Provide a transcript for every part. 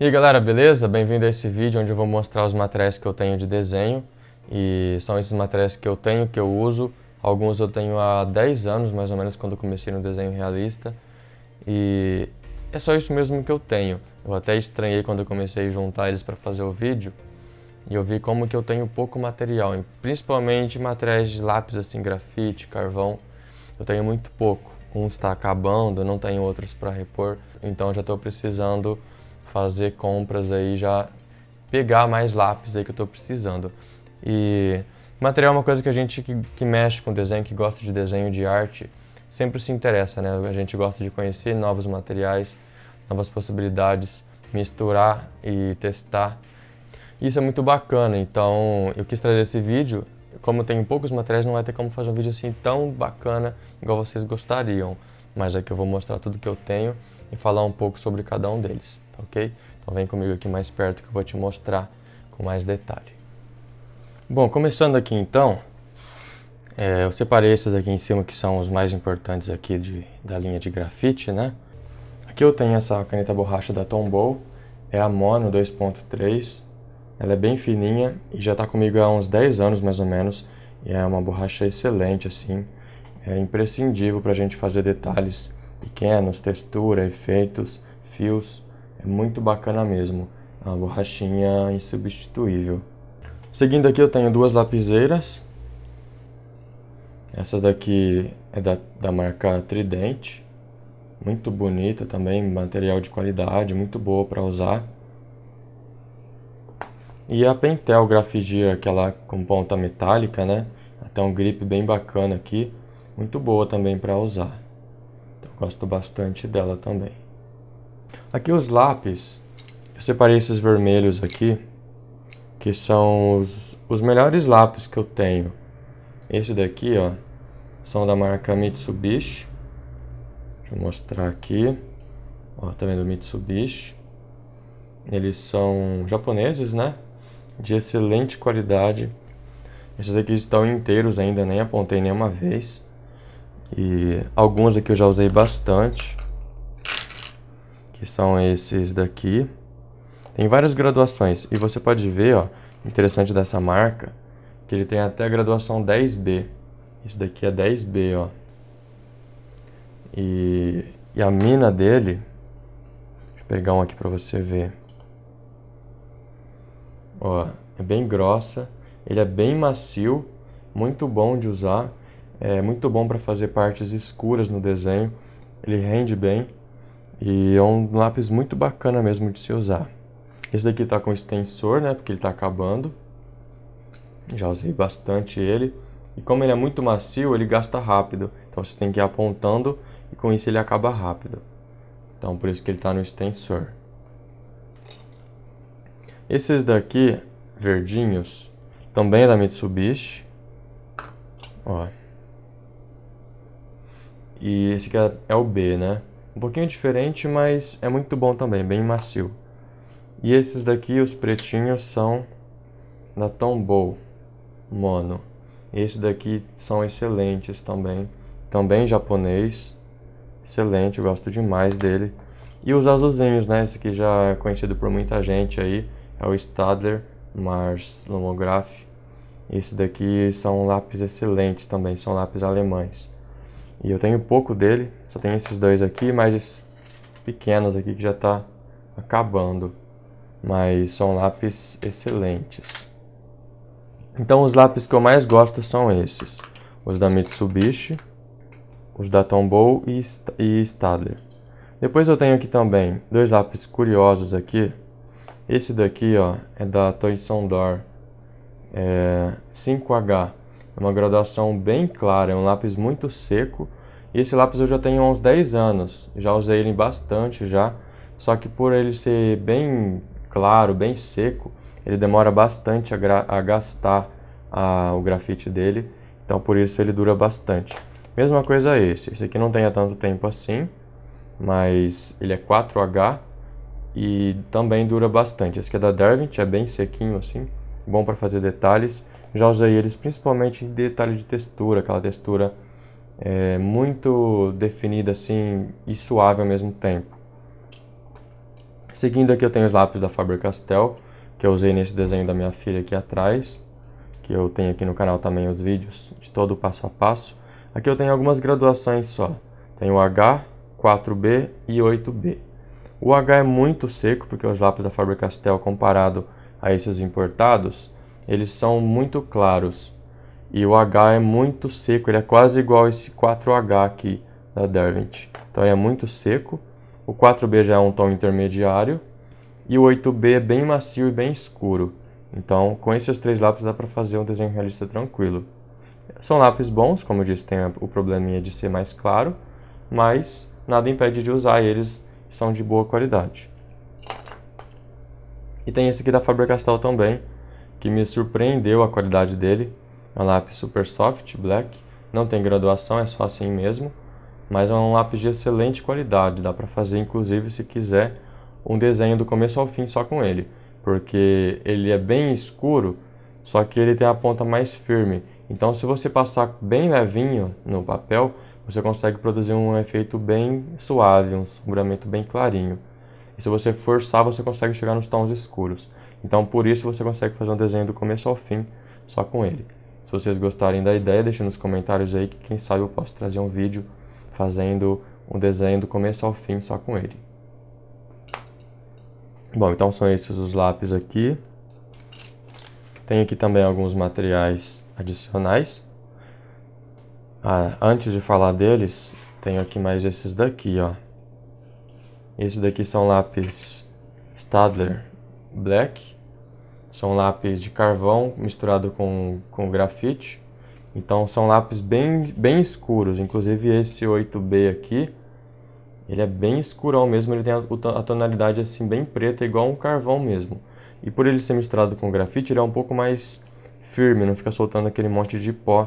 E aí galera, beleza? Bem-vindo a esse vídeo onde eu vou mostrar os materiais que eu tenho de desenho e são esses materiais que eu tenho, que eu uso. Alguns eu tenho há 10 anos, mais ou menos, quando eu comecei no desenho realista e é só isso mesmo que eu tenho. Eu até estranhei quando eu comecei a juntar eles para fazer o vídeo e eu vi como que eu tenho pouco material, principalmente materiais de lápis assim, grafite, carvão, eu tenho muito pouco. Um está acabando, não tenho outros para repor, então já estou precisando fazer compras aí, já pegar mais lápis aí que eu estou precisando. E material é uma coisa que a gente que, que mexe com desenho, que gosta de desenho, de arte, sempre se interessa, né? A gente gosta de conhecer novos materiais, novas possibilidades, misturar e testar. Isso é muito bacana, então eu quis trazer esse vídeo. Como tenho poucos materiais, não vai ter como fazer um vídeo assim tão bacana igual vocês gostariam. Mas é que eu vou mostrar tudo que eu tenho e falar um pouco sobre cada um deles, tá ok? Então vem comigo aqui mais perto que eu vou te mostrar com mais detalhe. Bom, começando aqui então, é, eu separei esses aqui em cima que são os mais importantes aqui de, da linha de grafite, né? Aqui eu tenho essa caneta borracha da Tombow, é a Mono 2.3, ela é bem fininha e já está comigo há uns 10 anos mais ou menos, e é uma borracha excelente assim, é imprescindível para a gente fazer detalhes pequenos, textura, efeitos, fios, é muito bacana mesmo. É a borrachinha insubstituível. Seguindo aqui eu tenho duas lapiseiras. Essa daqui é da, da marca Trident. Muito bonita também, material de qualidade, muito boa para usar. E a Pentel Grafigia, aquela com ponta metálica, né? Até um grip bem bacana aqui, muito boa também para usar. Gosto bastante dela também. Aqui os lápis, eu separei esses vermelhos aqui, que são os, os melhores lápis que eu tenho. Esse daqui, ó, são da marca Mitsubishi. Deixa eu mostrar aqui. Ó, tá vendo Mitsubishi? Eles são japoneses, né? De excelente qualidade. Esses aqui estão inteiros ainda, nem apontei nenhuma vez. E alguns aqui eu já usei bastante. Que são esses daqui. Tem várias graduações. E você pode ver, ó, interessante dessa marca, que ele tem até a graduação 10B. Esse daqui é 10B, ó. E, e a mina dele... Deixa eu pegar um aqui pra você ver. Ó, é bem grossa. Ele é bem macio. Muito bom de usar. É muito bom para fazer partes escuras no desenho, ele rende bem e é um lápis muito bacana mesmo de se usar. Esse daqui está com extensor, né, porque ele está acabando. Já usei bastante ele. E como ele é muito macio, ele gasta rápido. Então você tem que ir apontando e com isso ele acaba rápido. Então por isso que ele está no extensor. Esses daqui, verdinhos, também é da Mitsubishi. olha. E esse aqui é o B, né? Um pouquinho diferente, mas é muito bom também, bem macio. E esses daqui, os pretinhos, são da Tombow Mono. E esses daqui são excelentes também. Também japonês. Excelente, eu gosto demais dele. E os azulzinhos, né? Esse aqui já é conhecido por muita gente aí. É o Stadler Mars Lomograph. Esse daqui são lápis excelentes também, são lápis alemães. E eu tenho pouco dele, só tenho esses dois aqui, mais esses pequenos aqui que já está acabando. Mas são lápis excelentes. Então os lápis que eu mais gosto são esses. Os da Mitsubishi, os da Tombow e, e Stadler. Depois eu tenho aqui também dois lápis curiosos aqui. Esse daqui ó, é da Toy Sondor é, 5H. É uma graduação bem clara, é um lápis muito seco. E esse lápis eu já tenho há uns 10 anos, já usei ele bastante já. Só que por ele ser bem claro, bem seco, ele demora bastante a, a gastar a, o grafite dele. Então por isso ele dura bastante. Mesma coisa esse. Esse aqui não tem há tanto tempo assim, mas ele é 4H e também dura bastante. Esse aqui é da Derwent, é bem sequinho assim, bom para fazer detalhes. Já usei eles principalmente em detalhe de textura, aquela textura é, muito definida assim e suave ao mesmo tempo. Seguindo aqui eu tenho os lápis da Faber-Castell, que eu usei nesse desenho da minha filha aqui atrás, que eu tenho aqui no canal também os vídeos de todo o passo a passo. Aqui eu tenho algumas graduações só, tenho H, 4B e 8B. O H é muito seco, porque os lápis da Faber-Castell comparado a esses importados, eles são muito claros. E o H é muito seco, ele é quase igual a esse 4H aqui da Derwent. Então ele é muito seco. O 4B já é um tom intermediário. E o 8B é bem macio e bem escuro. Então com esses três lápis dá para fazer um desenho realista tranquilo. São lápis bons, como eu disse, tem o probleminha de ser mais claro. Mas nada impede de usar, eles são de boa qualidade. E tem esse aqui da Faber-Castell também, que me surpreendeu a qualidade dele. É um lápis super soft, black, não tem graduação, é só assim mesmo, mas é um lápis de excelente qualidade, dá para fazer inclusive se quiser um desenho do começo ao fim só com ele, porque ele é bem escuro, só que ele tem a ponta mais firme. Então se você passar bem levinho no papel, você consegue produzir um efeito bem suave, um sombreamento bem clarinho. E se você forçar, você consegue chegar nos tons escuros. Então, por isso, você consegue fazer um desenho do começo ao fim só com ele. Se vocês gostarem da ideia, deixem nos comentários aí que quem sabe eu posso trazer um vídeo fazendo um desenho do começo ao fim só com ele. Bom, então são esses os lápis aqui. Tem aqui também alguns materiais adicionais. Ah, antes de falar deles, tenho aqui mais esses daqui, ó. Esse daqui são lápis Stadler black. São lápis de carvão misturado com, com grafite. Então são lápis bem, bem escuros, inclusive esse 8B aqui, ele é bem escurão mesmo, ele tem a tonalidade assim bem preta, igual um carvão mesmo. E por ele ser misturado com grafite, ele é um pouco mais firme, não fica soltando aquele monte de pó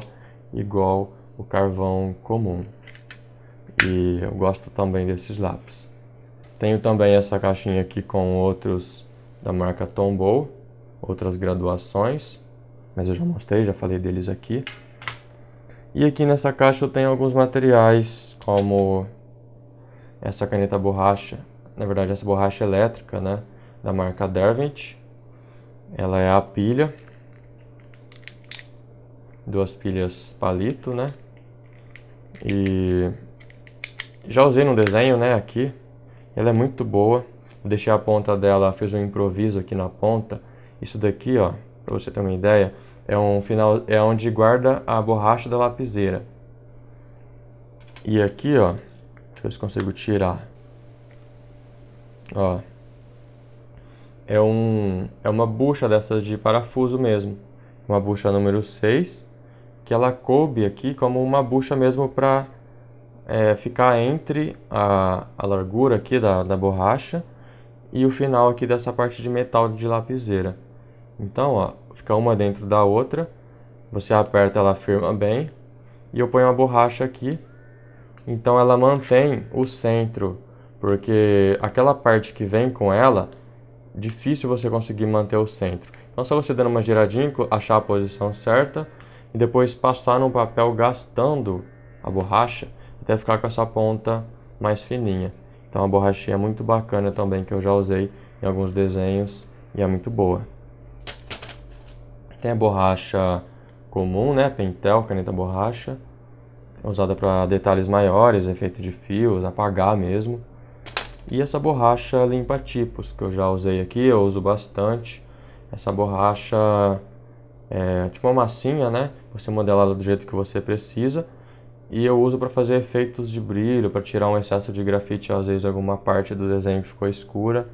igual o carvão comum. E eu gosto também desses lápis. Tenho também essa caixinha aqui com outros da marca Tombow, outras graduações, mas eu já mostrei, já falei deles aqui. E aqui nessa caixa eu tenho alguns materiais, como essa caneta borracha, na verdade essa borracha elétrica, né, da marca Derwent. Ela é a pilha, duas pilhas palito, né, e já usei no desenho, né, aqui. Ela é muito boa, Deixei a ponta dela, fiz um improviso aqui na ponta. Isso daqui, ó, para você ter uma ideia, é um final, é onde guarda a borracha da lapiseira. E aqui, ó, deixa eu ver se consigo tirar. Ó, é um, é uma bucha dessas de parafuso mesmo, uma bucha número 6, que ela coube aqui como uma bucha mesmo para é, ficar entre a, a largura aqui da, da borracha e o final aqui dessa parte de metal de lapiseira. Então, ó, fica uma dentro da outra, você aperta ela firma bem e eu ponho uma borracha aqui. Então ela mantém o centro, porque aquela parte que vem com ela, difícil você conseguir manter o centro. Então só você dando uma giradinha, achar a posição certa e depois passar no papel gastando a borracha até ficar com essa ponta mais fininha. Então, uma borrachinha é muito bacana também que eu já usei em alguns desenhos e é muito boa. Tem a borracha comum, né? Pentel, caneta borracha. É usada para detalhes maiores, efeito de fios, apagar mesmo. E essa borracha limpa tipos que eu já usei aqui, eu uso bastante. Essa borracha é tipo uma massinha, né? Você modela ela do jeito que você precisa e eu uso para fazer efeitos de brilho, para tirar um excesso de grafite, às vezes alguma parte do desenho ficou escura.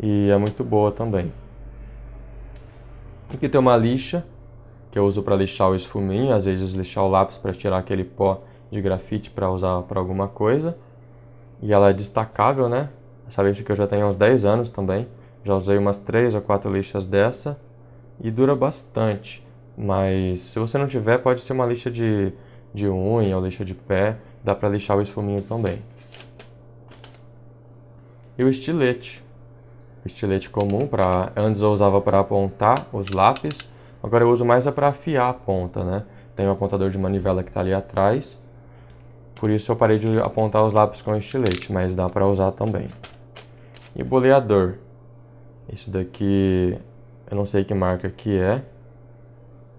E é muito boa também. Aqui tem uma lixa, que eu uso para lixar o esfuminho, às vezes lixar o lápis para tirar aquele pó de grafite para usar para alguma coisa. E ela é destacável, né? Essa lixa que eu já tenho há uns 10 anos também. Já usei umas 3 ou 4 lixas dessa e dura bastante. Mas se você não tiver, pode ser uma lixa de de unha ou lixa de pé, dá para lixar o esfuminho também. E o estilete. O estilete comum, pra... antes eu usava para apontar os lápis, agora eu uso mais é para afiar a ponta, né? Tem o um apontador de manivela que está ali atrás, por isso eu parei de apontar os lápis com estilete, mas dá para usar também. E boleador. Esse daqui, eu não sei que marca que é,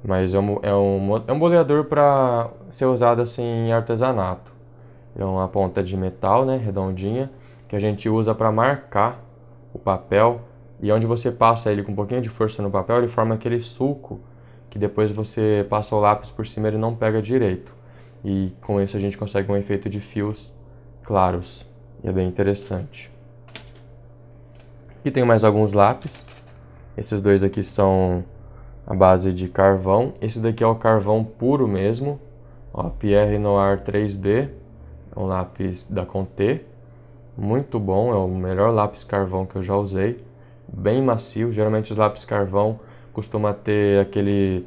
mas é um, é um, é um boleador para ser usado assim em artesanato. É uma ponta de metal, né, redondinha, que a gente usa para marcar o papel. E onde você passa ele com um pouquinho de força no papel, ele forma aquele sulco que depois você passa o lápis por cima ele não pega direito. E com isso a gente consegue um efeito de fios claros. E é bem interessante. Aqui tem mais alguns lápis. Esses dois aqui são a base de carvão. Esse daqui é o carvão puro mesmo, ó, Pierre Noir 3 d é um lápis da Conté, muito bom, é o melhor lápis carvão que eu já usei, bem macio. Geralmente os lápis carvão costuma ter aquele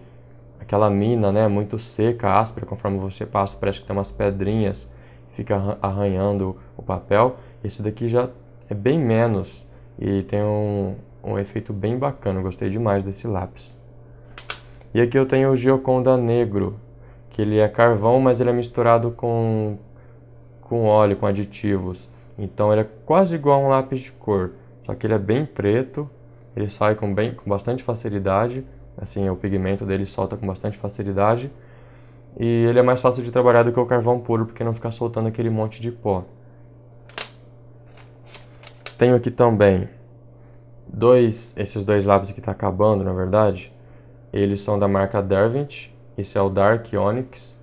aquela mina, né, muito seca, áspera, conforme você passa, parece que tem umas pedrinhas, fica arranhando o papel. Esse daqui já é bem menos e tem um, um efeito bem bacana. gostei demais desse lápis. E aqui eu tenho o Gioconda Negro, que ele é carvão, mas ele é misturado com, com óleo, com aditivos. Então ele é quase igual a um lápis de cor, só que ele é bem preto, ele sai com, bem, com bastante facilidade, assim, o pigmento dele solta com bastante facilidade. E ele é mais fácil de trabalhar do que o carvão puro, porque não fica soltando aquele monte de pó. Tenho aqui também dois, esses dois lápis que está acabando, na verdade, eles são da marca Derwent, esse é o Dark Onyx.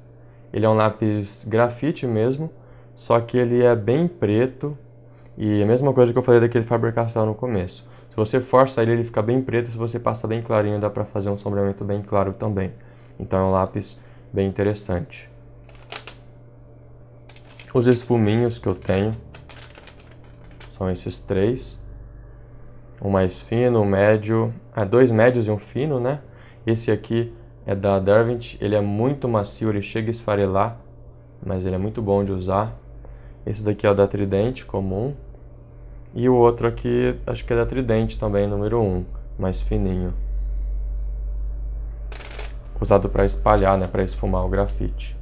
Ele é um lápis grafite mesmo, só que ele é bem preto e é a mesma coisa que eu falei daquele Faber-Castell no começo. Se você força ele, ele fica bem preto, se você passa bem clarinho, dá para fazer um sombreamento bem claro também. Então é um lápis bem interessante. Os esfuminhos que eu tenho são esses três. Um mais fino, um médio, ah, dois médios e um fino, né? Esse aqui é da Derwent, ele é muito macio, ele chega a esfarelar, mas ele é muito bom de usar. Esse daqui é o da Trident, comum. E o outro aqui, acho que é da Trident também, número 1, mais fininho. Usado para espalhar, né, para esfumar o grafite.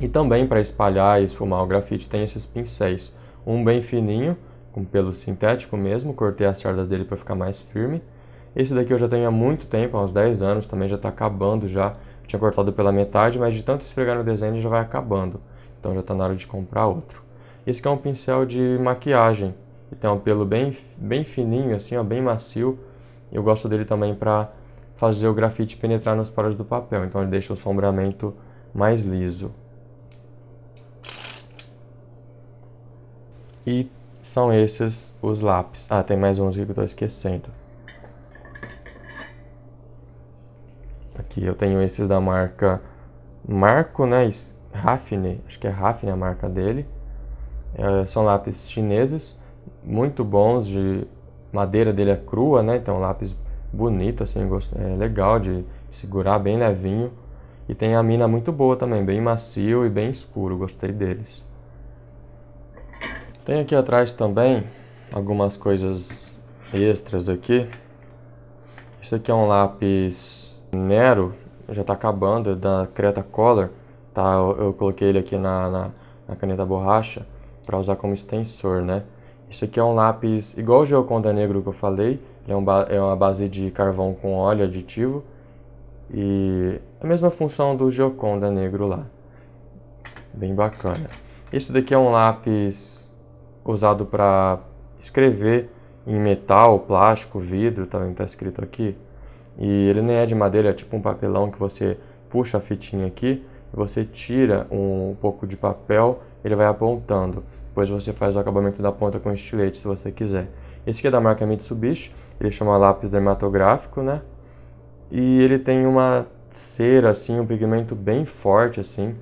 E também para espalhar e esfumar o grafite tem esses pincéis. Um bem fininho, com pelo sintético mesmo, cortei as cerdas dele para ficar mais firme esse daqui eu já tenho há muito tempo, há uns 10 anos, também já está acabando já. Tinha cortado pela metade, mas de tanto esfregar no desenho já vai acabando. Então já está na hora de comprar outro. Esse aqui é um pincel de maquiagem. E tem um pelo bem, bem fininho, assim, ó, bem macio. Eu gosto dele também para fazer o grafite penetrar nas paredes do papel. Então ele deixa o sombreamento mais liso. E são esses os lápis. Ah, tem mais uns que eu estou esquecendo. aqui eu tenho esses da marca Marco, né? Raffine, acho que é Raffine a marca dele. É, são lápis chineses, muito bons de madeira dele é crua, né? Então lápis bonito, assim, é legal de segurar, bem levinho. E tem a mina muito boa também, bem macio e bem escuro, gostei deles. Tem aqui atrás também algumas coisas extras aqui. Esse aqui é um lápis Nero já está acabando, é da Creta Color, tá? Eu, eu coloquei ele aqui na, na, na caneta borracha para usar como extensor, né? Isso aqui é um lápis igual o Geoconda Negro que eu falei, ele é, um é uma base de carvão com óleo aditivo e a mesma função do Geoconda Negro lá. Bem bacana. Isso daqui é um lápis usado para escrever em metal, plástico, vidro, também está então tá escrito aqui. E ele nem é de madeira, é tipo um papelão que você puxa a fitinha aqui, você tira um pouco de papel, ele vai apontando. Depois você faz o acabamento da ponta com estilete, se você quiser. Esse aqui é da marca Mitsubishi, ele chama lápis dermatográfico, né? E ele tem uma cera, assim, um pigmento bem forte, assim.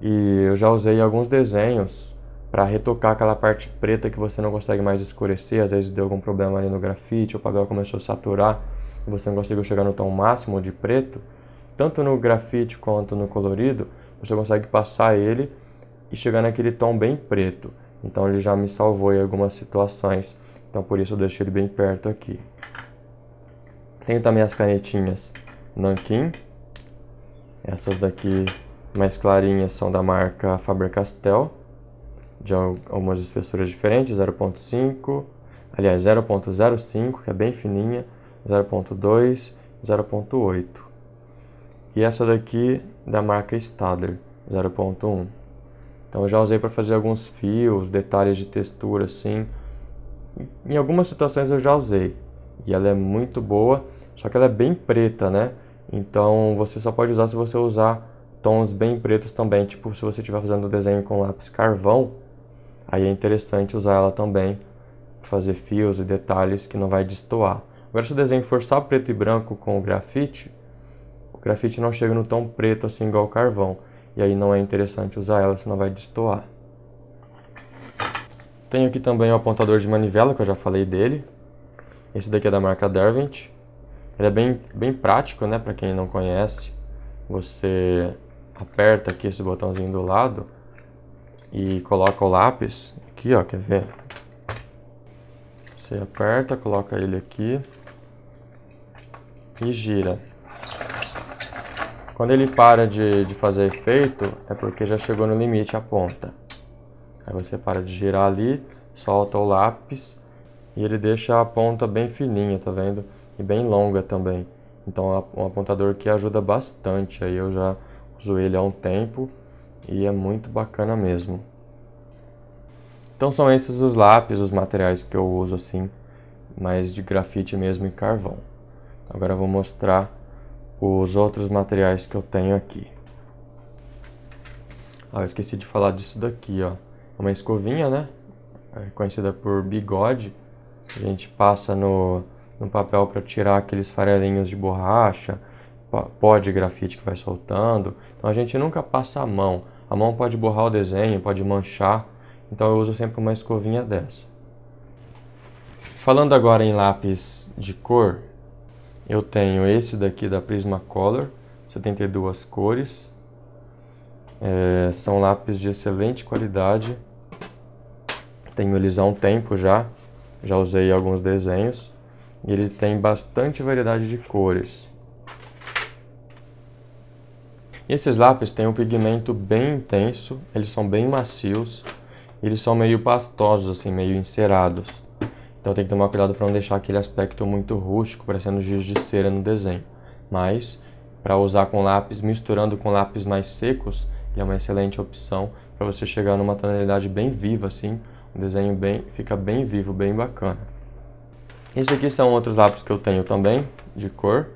E eu já usei alguns desenhos para retocar aquela parte preta que você não consegue mais escurecer, às vezes deu algum problema ali no grafite, o papel começou a saturar você não conseguiu chegar no tom máximo de preto, tanto no grafite quanto no colorido, você consegue passar ele e chegar naquele tom bem preto. Então ele já me salvou em algumas situações, então por isso eu deixei ele bem perto aqui. Tenho também as canetinhas Nankin. Essas daqui mais clarinhas são da marca Faber-Castell, de algumas espessuras diferentes, 0.5, aliás 0.05, que é bem fininha, 0.2, 0.8. E essa daqui da marca Stadler, 0.1. Então eu já usei para fazer alguns fios, detalhes de textura assim. Em algumas situações eu já usei. E ela é muito boa, só que ela é bem preta, né? Então você só pode usar se você usar tons bem pretos também. Tipo, se você estiver fazendo desenho com lápis carvão, aí é interessante usar ela também. Fazer fios e detalhes que não vai destoar. Agora se o desenho for só preto e branco com o grafite, o grafite não chega no tom preto assim igual o carvão. E aí não é interessante usar ela, senão vai destoar. Tenho aqui também o apontador de manivela, que eu já falei dele. Esse daqui é da marca Derwent. Ele é bem, bem prático, né, para quem não conhece. Você aperta aqui esse botãozinho do lado e coloca o lápis aqui, ó, quer ver? Você aperta, coloca ele aqui e gira. Quando ele para de, de fazer efeito, é porque já chegou no limite a ponta. Aí você para de girar ali, solta o lápis e ele deixa a ponta bem fininha, tá vendo? E bem longa também. Então é um apontador que ajuda bastante. Aí eu já uso ele há um tempo e é muito bacana mesmo. Então são esses os lápis, os materiais que eu uso assim, mais de grafite mesmo e carvão. Agora eu vou mostrar os outros materiais que eu tenho aqui. Ah, eu esqueci de falar disso daqui, ó. É uma escovinha, né? É conhecida por bigode. A gente passa no, no papel para tirar aqueles farelinhos de borracha, pó de grafite que vai soltando. Então a gente nunca passa a mão. A mão pode borrar o desenho, pode manchar. Então eu uso sempre uma escovinha dessa. Falando agora em lápis de cor, eu tenho esse daqui da Prismacolor, 72 cores. É, são lápis de excelente qualidade. Tenho eles há um tempo já, já usei alguns desenhos. E ele tem bastante variedade de cores. E esses lápis têm um pigmento bem intenso, eles são bem macios, eles são meio pastosos, assim, meio encerados. Então tem que tomar cuidado para não deixar aquele aspecto muito rústico, parecendo giz de cera no desenho. Mas para usar com lápis, misturando com lápis mais secos, ele é uma excelente opção para você chegar numa tonalidade bem viva assim, um desenho bem, fica bem vivo, bem bacana. Isso aqui são outros lápis que eu tenho também, de cor.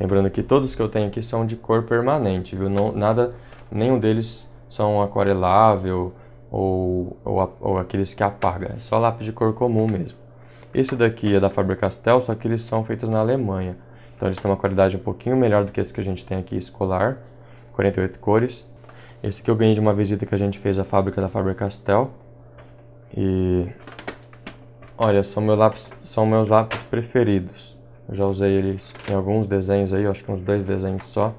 Lembrando que todos que eu tenho aqui são de cor permanente, viu? Não, nada, nenhum deles são aquarelável, ou, ou, ou aqueles que apaga. É só lápis de cor comum mesmo. Esse daqui é da Faber-Castell, só que eles são feitos na Alemanha. Então eles têm uma qualidade um pouquinho melhor do que esse que a gente tem aqui, escolar, 48 cores. Esse que eu ganhei de uma visita que a gente fez à fábrica da Faber-Castell. E olha, são, meu lápis, são meus lápis preferidos. Eu já usei eles em alguns desenhos aí, acho que uns dois desenhos só.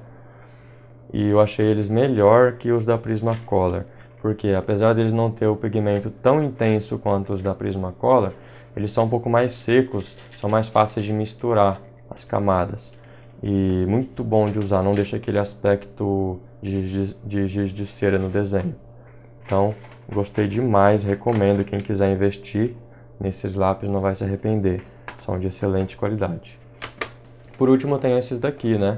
E eu achei eles melhor que os da Prismacolor porque apesar deles não ter o pigmento tão intenso quanto os da Prismacolor, eles são um pouco mais secos, são mais fáceis de misturar as camadas. E muito bom de usar, não deixa aquele aspecto de, giz de cera no desenho. Então, gostei demais, recomendo quem quiser investir nesses lápis não vai se arrepender. São de excelente qualidade. Por último, tem esses daqui, né?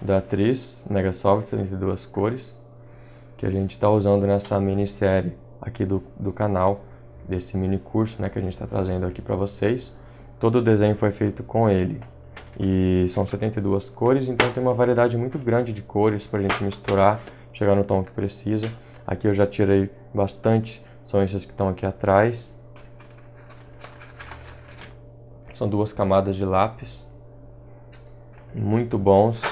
Da Atriz Mega Solid 72 cores que a gente está usando nessa minissérie aqui do, do canal, desse mini curso né, que a gente está trazendo aqui para vocês. Todo o desenho foi feito com ele e são 72 cores, então tem uma variedade muito grande de cores para a gente misturar, chegar no tom que precisa. Aqui eu já tirei bastante, são esses que estão aqui atrás. São duas camadas de lápis, muito bons,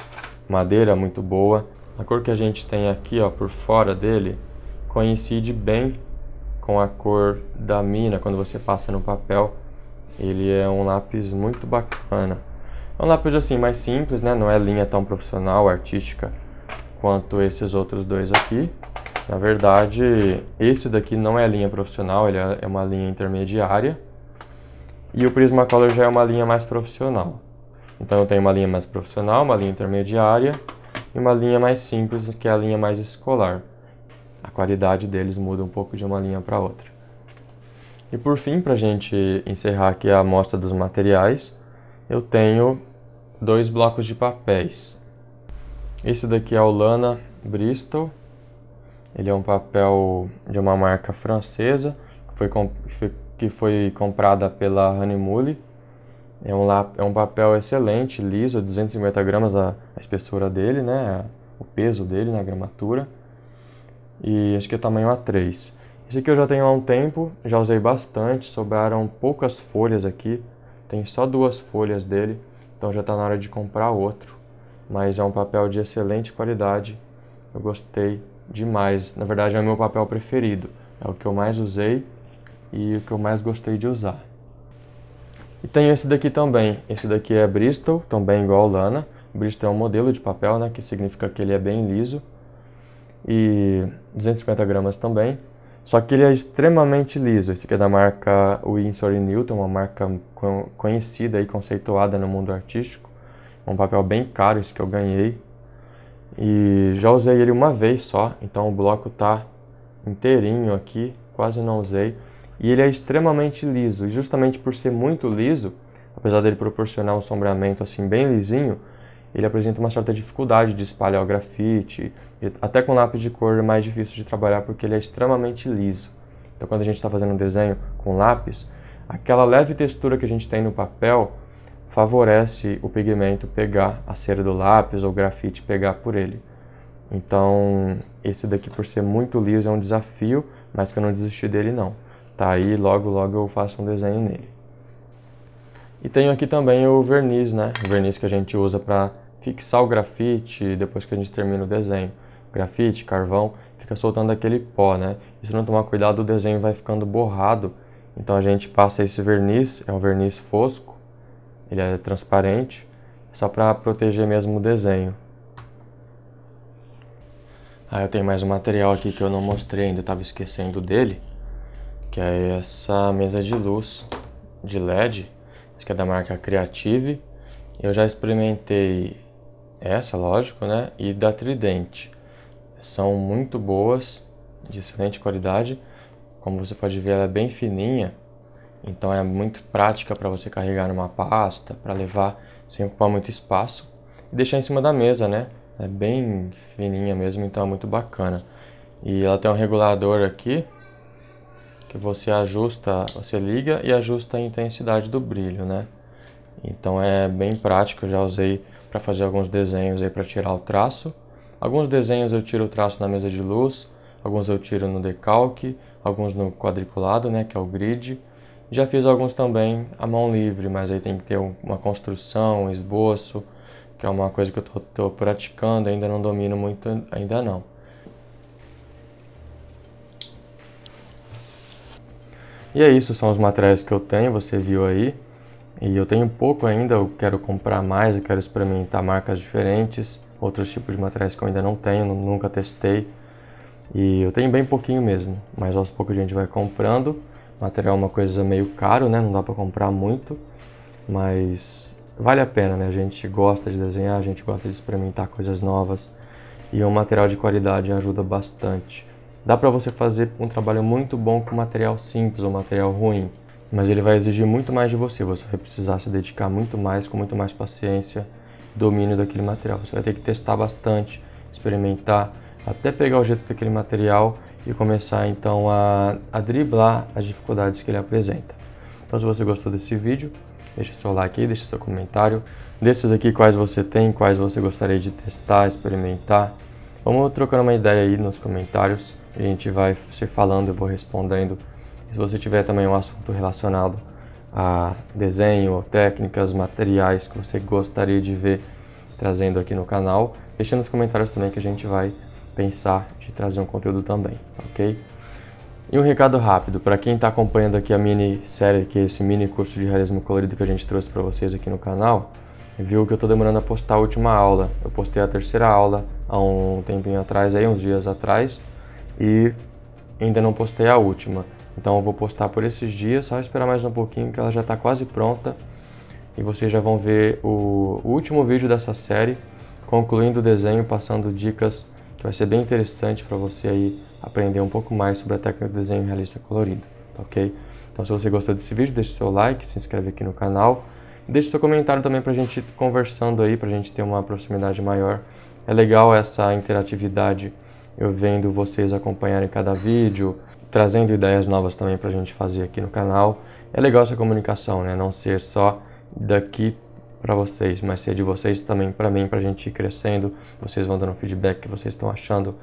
madeira muito boa, a cor que a gente tem aqui ó, por fora dele coincide bem com a cor da mina quando você passa no papel. Ele é um lápis muito bacana. É um lápis assim mais simples, né? Não é linha tão profissional, artística quanto esses outros dois aqui. Na verdade, esse daqui não é linha profissional, ele é, é uma linha intermediária. E o Prismacolor já é uma linha mais profissional. Então eu tenho uma linha mais profissional, uma linha intermediária e uma linha mais simples, que é a linha mais escolar. A qualidade deles muda um pouco de uma linha para outra. E por fim, para a gente encerrar aqui a amostra dos materiais, eu tenho dois blocos de papéis. Esse daqui é o Lana Bristol. Ele é um papel de uma marca francesa que foi, que foi comprada pela Honeymoon é um, lá, é um papel excelente, liso, 250 gramas a, a espessura dele, né? O peso dele na gramatura. E acho que é tamanho A3. Esse aqui eu já tenho há um tempo, já usei bastante, sobraram poucas folhas aqui. Tem só duas folhas dele, então já está na hora de comprar outro. Mas é um papel de excelente qualidade, eu gostei demais. Na verdade é o meu papel preferido, é o que eu mais usei e o que eu mais gostei de usar. E tem esse daqui também. Esse daqui é Bristol, também igual Lana. Bristol é um modelo de papel, né? Que significa que ele é bem liso. E 250 gramas também. Só que ele é extremamente liso. Esse aqui é da marca Winsor Newton, uma marca conhecida e conceituada no mundo artístico. É um papel bem caro esse que eu ganhei. E já usei ele uma vez só, então o bloco tá inteirinho aqui, quase não usei e ele é extremamente liso. E justamente por ser muito liso, apesar dele proporcionar um sombreamento assim bem lisinho, ele apresenta uma certa dificuldade de espalhar o grafite, até com lápis de cor é mais difícil de trabalhar porque ele é extremamente liso. Então quando a gente está fazendo um desenho com lápis, aquela leve textura que a gente tem no papel favorece o pigmento pegar a cera do lápis ou o grafite pegar por ele. Então esse daqui por ser muito liso é um desafio, mas que eu não desisti dele não. Tá aí, logo logo eu faço um desenho nele. E tenho aqui também o verniz, né? O verniz que a gente usa para fixar o grafite depois que a gente termina o desenho. Grafite, carvão, fica soltando aquele pó, né? E se não tomar cuidado, o desenho vai ficando borrado. Então a gente passa esse verniz, é um verniz fosco, ele é transparente, só para proteger mesmo o desenho. Ah, eu tenho mais um material aqui que eu não mostrei ainda, tava esquecendo dele que é essa mesa de luz de LED, que é da marca Creative. Eu já experimentei essa, lógico, né? E da Trident. São muito boas, de excelente qualidade. Como você pode ver, ela é bem fininha, então é muito prática para você carregar numa pasta, para levar sem ocupar muito espaço e deixar em cima da mesa, né? É bem fininha mesmo, então é muito bacana. E ela tem um regulador aqui que você ajusta, você liga e ajusta a intensidade do brilho, né? Então é bem prático, eu já usei para fazer alguns desenhos aí para tirar o traço. Alguns desenhos eu tiro o traço na mesa de luz, alguns eu tiro no decalque, alguns no quadriculado, né, que é o grid. Já fiz alguns também à mão livre, mas aí tem que ter uma construção, um esboço, que é uma coisa que eu estou praticando, ainda não domino muito, ainda não. E é isso, são os materiais que eu tenho, você viu aí. E eu tenho pouco ainda, eu quero comprar mais, eu quero experimentar marcas diferentes, outros tipos de materiais que eu ainda não tenho, nunca testei. E eu tenho bem pouquinho mesmo, mas aos poucos a gente vai comprando. Material é uma coisa meio caro, né? Não dá para comprar muito, mas vale a pena, né? A gente gosta de desenhar, a gente gosta de experimentar coisas novas e um material de qualidade ajuda bastante. Dá para você fazer um trabalho muito bom com material simples ou material ruim, mas ele vai exigir muito mais de você. Você vai precisar se dedicar muito mais, com muito mais paciência, domínio daquele material. Você vai ter que testar bastante, experimentar, até pegar o jeito daquele material e começar então a, a driblar as dificuldades que ele apresenta. Então, se você gostou desse vídeo, deixa seu like aí, deixa seu comentário. Desses aqui, quais você tem, quais você gostaria de testar, experimentar. Vamos trocando uma ideia aí nos comentários. A gente vai se falando, eu vou respondendo. Se você tiver também um assunto relacionado a desenho, técnicas, materiais que você gostaria de ver trazendo aqui no canal, deixa nos comentários também que a gente vai pensar de trazer um conteúdo também, ok? E um recado rápido para quem está acompanhando aqui a mini série, que é esse mini curso de realismo colorido que a gente trouxe para vocês aqui no canal, viu que eu estou demorando a postar a última aula. Eu postei a terceira aula há um tempinho atrás, aí uns dias atrás, e ainda não postei a última. Então eu vou postar por esses dias, só esperar mais um pouquinho que ela já está quase pronta e vocês já vão ver o último vídeo dessa série, concluindo o desenho, passando dicas que vai ser bem interessante para você aí aprender um pouco mais sobre a técnica de desenho realista colorido, tá ok? Então se você gostou desse vídeo, deixe seu like, se inscreve aqui no canal, deixe seu comentário também para a gente ir conversando aí, para a gente ter uma proximidade maior. É legal essa interatividade eu vendo vocês acompanharem cada vídeo, trazendo ideias novas também para a gente fazer aqui no canal. É legal essa comunicação, né? Não ser só daqui para vocês, mas ser de vocês também para mim, para a gente ir crescendo. Vocês vão dando feedback que vocês estão achando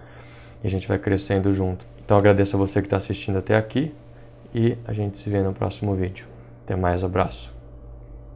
e a gente vai crescendo junto. Então agradeço a você que está assistindo até aqui e a gente se vê no próximo vídeo. Até mais, abraço.